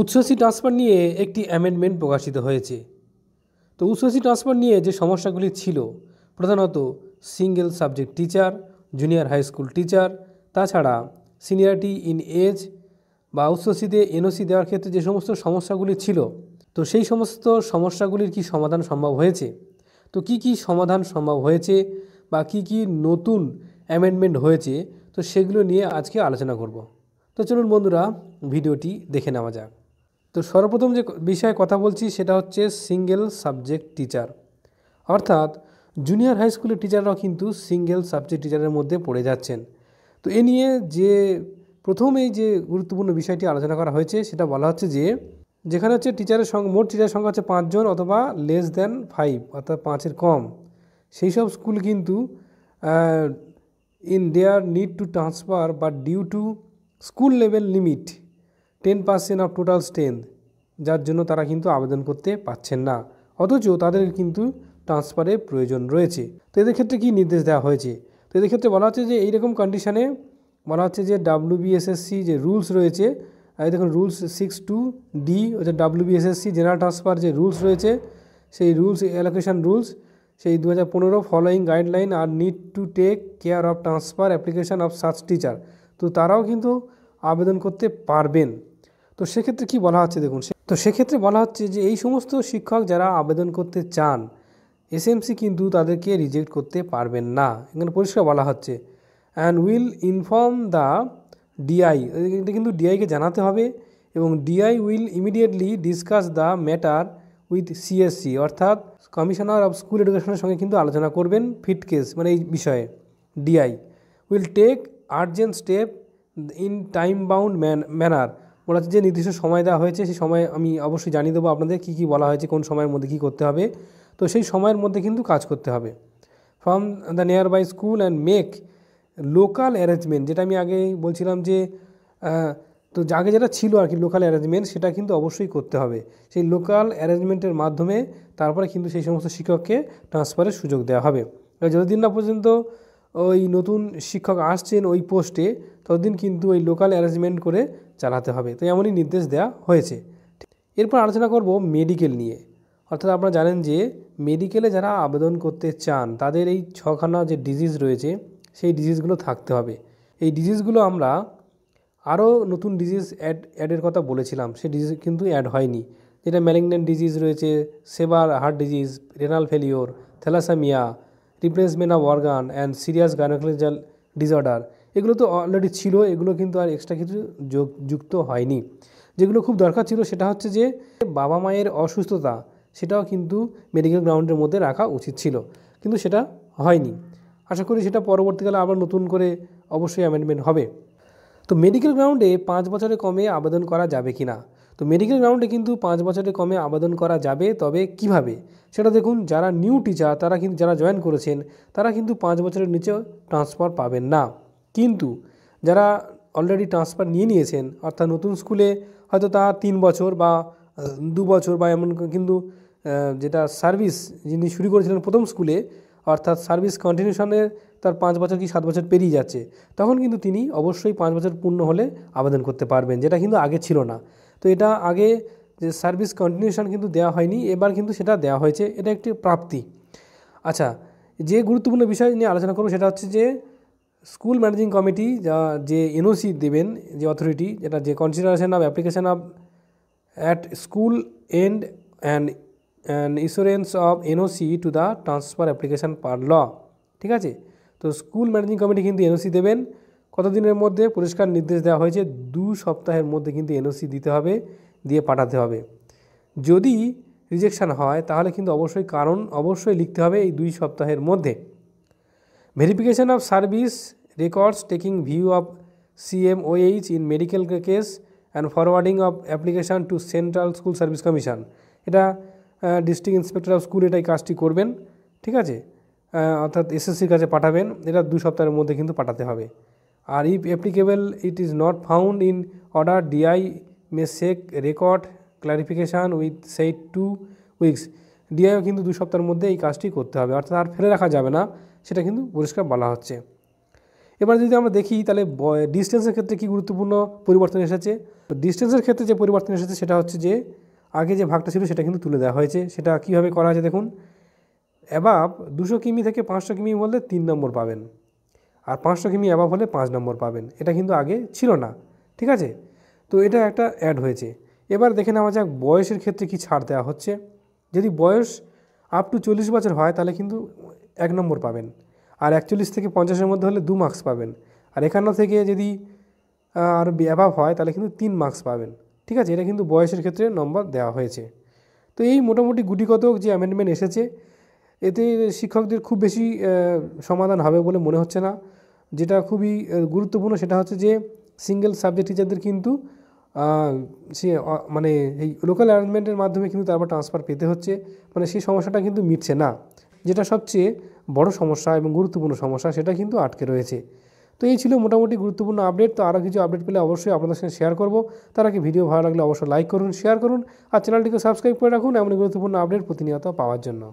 উচ্ছ্বাসী transfer নিয়ে একটি amendment প্রকাশিত হয়েছে তো উচ্ছ্বাসী ট্রান্সফার নিয়ে যে সমস্যাগুলি ছিল প্রধানত single subject teacher junior high school teacher তাছাড়া সিনিয়রিটি ইন এজ বা উচ্চসিতে এনওসি দেওয়ার ক্ষেত্রে যে সমস্ত সমস্যাগুলি ছিল তো সেই সমস্ত সমস্যাগুলির কি সমাধান সম্ভব হয়েছে তো কি কি সমাধান সম্ভব হয়েছে বা কি কি নতুন অ্যামেন্ডমেন্ট হয়েছে তো সেগুলো নিয়ে আজকে আলোচনা করব তো চলুন বন্ধুরা ভিডিওটি দেখে নেওয়া যাক তো সর্বপ্রথম যে বিষয়ে কথা বলছি সেটা হচ্ছে সিঙ্গেল সাবজেক্ট টিচার অর্থাৎ জুনিয়র হাই স্কুলের টিচাররাও কিন্তু সিঙ্গেল সাবজেক্ট টিচারের মধ্যে পড়ে যাচ্ছেন তো এ নিয়ে যে প্রথমেই যে গুরুত্বপূর্ণ বিষয়টি আলোচনা করা হয়েছে সেটা বলা হচ্ছে যে যেখানে হচ্ছে টিচারের সংখ্যা মোট টিচারের সংখ্যা হচ্ছে পাঁচজন অথবা লেস দেন ফাইভ অর্থাৎ পাঁচের কম সেই সব স্কুল কিন্তু in their need to transfer বা due to school level limit ten percent of total strength যার জন্য তারা কিন্তু আবেদন করতে পারছেন না অথচ তাদের কিন্তু ট্রান্সফারের প্রয়োজন রয়েছে তো এদের ক্ষেত্রে কী নির্দেশ দেওয়া হয়েছে তো এদের ক্ষেত্রে বলা হচ্ছে যে এইরকম কন্ডিশানে বলা হচ্ছে যে ডাব্লিউবিএসএসসি যে রুলস রয়েছে এই দেখুন রুলস সিক্স টু ডি হচ্ছে ডাব্লিউবিএসএসসি জেনারেল ট্রান্সফার যে রুলস রয়েছে সেই রুলস অ্যালোকেশন রুলস সেই দু হাজার পনেরো following guideline are need to take care of transfer application of সার্চ টিচার তো তারাও কিন্তু আবেদন করতে পারবেন তো সেক্ষেত্রে কি বলা হচ্ছে দেখুন তো সেক্ষেত্রে বলা হচ্ছে যে এই সমস্ত শিক্ষক যারা আবেদন করতে চান এসএমসি কিন্তু তাদেরকে রিজেক্ট করতে পারবেন না এখানে পরিষ্কার বলা হচ্ছে and will inform the DI এটা কিন্তু ডিআইকে জানাতে হবে এবং DI will immediately discuss the matter with CSC অর্থাৎ কমিশনার অফ স্কুল এডুকেশনের সঙ্গে কিন্তু আলোচনা করবেন ফিট কেস মানে এই বিষয়ে DI will take urgent step in time bound man manner বলা হচ্ছে যে নির্দিষ্ট সময় দেওয়া হয়েছে সেই সময় আমি অবশ্যই জানিয়ে দেবো আপনাদের কী কী বলা হয়েছে কোন সময়ের মধ্যে কী করতে হবে তো সেই সময়ের মধ্যে কিন্তু কাজ করতে হবে from the nearby school and make local arrangement যেটা আমি আগে বলছিলাম যে তো আগে যেটা ছিল আর কি লোকাল অ্যারেঞ্জমেন্ট সেটা কিন্তু অবশ্যই করতে হবে সেই লোকাল অ্যারেঞ্জমেন্টের মাধ্যমে তারপরে কিন্তু সেই সমস্ত শিক্ষককে ট্রান্সফারের সুযোগ দেওয়া হবে যতদিন না পর্যন্ত ওই নতুন শিক্ষক আসছেন ওই পোস্টে ততদিন কিন্তু ওই লোকাল অ্যারেঞ্জমেন্ট করে চালাতে হবে তো এমনই নির্দেশ দেওয়া হয়েছে এরপর আলোচনা করব মেডিকেল নিয়ে অর্থাৎ আপনারা জানেন যে মেডিকেলে যারা আবেদন করতে চান তাদের এই ছখানা যে ডিজিজ রয়েছে সেই ডিজিজগুলো থাকতে হবে এই ডিজিজগুলো আমরা আরও নতুন ডিজিজ অ্যাড অ্যাডের কথা বলেছিলাম সেই ডিজিজ কিন্তু অ্যাড হয়নি যেটা ম্যালিগনেন্ট ডিজিজ রয়েছে সেবার heart disease renal failure thalassaemia replacement of organ and serious gynaecological disorder এগুলো তো অলরেডি ছিল এগুলো কিন্তু আর এক্সট্রা কিছু যোগ যুক্ত হয়নি যেগুলো খুব দরকার ছিল সেটা হচ্ছে যে বাবা মায়ের অসুস্থতা সেটাও কিন্তু মেডিকেল গ্রাউন্ডের মধ্যে রাখা উচিত ছিল কিন্তু সেটা হয়নি আশা করি সেটা পরবর্তীকালে আবার নতুন করে অবশ্যই অ্যামেন্ডমেন্ট হবে তো মেডিকেল গ্রাউন্ডে পাঁচ বছরে কমে আবেদন করা যাবে কি না তো মেডিকেল গ্রাউন্ডে কিন্তু পাঁচ বছরের কমে আবেদন করা যাবে তবে কিভাবে সেটা দেখুন যারা নিউ টিচার তারা কিন্তু যারা জয়েন করেছেন তারা কিন্তু পাঁচ বছরের নিচে ট্রান্সফার পাবেন না কিন্তু যারা অলরেডি ট্রান্সফার নিয়ে নিয়েছেন অর্থাৎ নতুন স্কুলে হয়তো তা তিন বছর বা দু বছর বা এমন কিন্তু যেটা সার্ভিস যিনি শুরু করেছিলেন প্রথম স্কুলে অর্থাৎ সার্ভিস কন্টিনিউশনের তার পাঁচ বছর কি সাত বছর পেরিয়ে যাচ্ছে তখন কিন্তু তিনি অবশ্যই পাঁচ বছর পূর্ণ হলে আবেদন করতে পারবেন যেটা কিন্তু আগে ছিল না তো এটা আগে যে সার্ভিস কন্টিনিউশন কিন্তু দেওয়া হয়নি এবার কিন্তু সেটা দেওয়া হয়েছে এটা একটি প্রাপ্তি আচ্ছা যে গুরুত্বপূর্ণ বিষয় নিয়ে আলোচনা করবো সেটা হচ্ছে যে স্কুল ম্যানেজিং কমিটি যা যে এনওসি দেবেন যে অথরিটি যেটা যে consideration of application of at school end and and issuance of NOC to the transfer application per law ঠিক আছে তো স্কুল ম্যানেজিং কমিটি কিন্তু এনওসি দেবেন কতদিনের মধ্যে পুরস্কার নির্দেশ দেওয়া হয়েছে দু সপ্তাহের মধ্যে কিন্তু এনওসি দিতে হবে দিয়ে পাঠাতে হবে যদি রিজেকশান হয় তাহলে কিন্তু অবশ্যই কারণ অবশ্যই লিখতে হবে এই দুই সপ্তাহের মধ্যে verification of service records taking view of CMOH in medical case and forwarding of application to central school service commission এটা ডিস্ট্রিক্ট ইন্সপেক্টর অফ স্কুল এটাই কাজটি করবেন ঠিক আছে অর্থাৎ এসএসসির কাছে পাঠাবেন এটা দু সপ্তাহের মধ্যে কিন্তু পাঠাতে হবে আর if applicable it is not found in order DI may seek record clarification with সেই টু উইকস ডিআইও কিন্তু দু সপ্তাহের মধ্যে এই কাজটি করতে হবে অর্থাৎ আর ফেলে রাখা যাবে না সেটা কিন্তু পরিষ্কার বলা হচ্ছে এবার যদি আমরা দেখি তাহলে ডিস্টেন্সের ক্ষেত্রে কী গুরুত্বপূর্ণ পরিবর্তন এসেছে ডিস্টেন্সের ক্ষেত্রে যে পরিবর্তন এসেছে সেটা হচ্ছে যে আগে যে ভাগটা ছিল সেটা কিন্তু তুলে দেওয়া হয়েছে সেটা কীভাবে করা হয়েছে দেখুন অ্যাবাব দুশো কিমি থেকে পাঁচশো কিমি বললে তিন নম্বর পাবেন আর পাঁচশো কিমি অ্যাভাব হলে পাঁচ নম্বর পাবেন এটা কিন্তু আগে ছিল না ঠিক আছে তো এটা একটা অ্যাড হয়েছে এবার দেখে নেওয়া যাক বয়সের ক্ষেত্রে কি ছাড় দেওয়া হচ্ছে যদি বয়স আপ টু চল্লিশ বছর হয় তাহলে কিন্তু এক নম্বর পাবেন আর একচল্লিশ থেকে পঞ্চাশের মধ্যে হলে দু মার্কস পাবেন আর এখানে থেকে যদি আর অ্যাভাব হয় তাহলে কিন্তু তিন মার্কস পাবেন ঠিক আছে এটা কিন্তু বয়সের ক্ষেত্রে নম্বর দেওয়া হয়েছে তো এই মোটামুটি গুটিকতক যে অ্যামেন্ডমেন্ট এসেছে এতে শিক্ষকদের খুব বেশি সমাধান হবে বলে মনে হচ্ছে না যেটা খুবই গুরুত্বপূর্ণ সেটা হচ্ছে যে সিঙ্গেল সাবজেক্ট টিচারদের কিন্তু সে মানে এই লোকাল অ্যারেঞ্জমেন্টের মাধ্যমে কিন্তু তারপর ট্রান্সফার পেতে হচ্ছে মানে সেই সমস্যাটা কিন্তু মিটছে না যেটা সবচেয়ে বড় সমস্যা এবং গুরুত্বপূর্ণ সমস্যা সেটা কিন্তু আটকে রয়েছে তো এই ছিল মোটামুটি গুরুত্বপূর্ণ আপডেট তো আরও কিছু আপডেট পেলে অবশ্যই আপনাদের সঙ্গে শেয়ার করবো তার আগে ভিডিও ভালো লাগলে অবশ্যই লাইক করুন শেয়ার করুন আর চ্যানেলটিকে সাবস্ক্রাইব করে রাখুন এমন গুরুত্বপূর্ণ আপডেট প্রতিনিয়ত পাওয়ার জন্য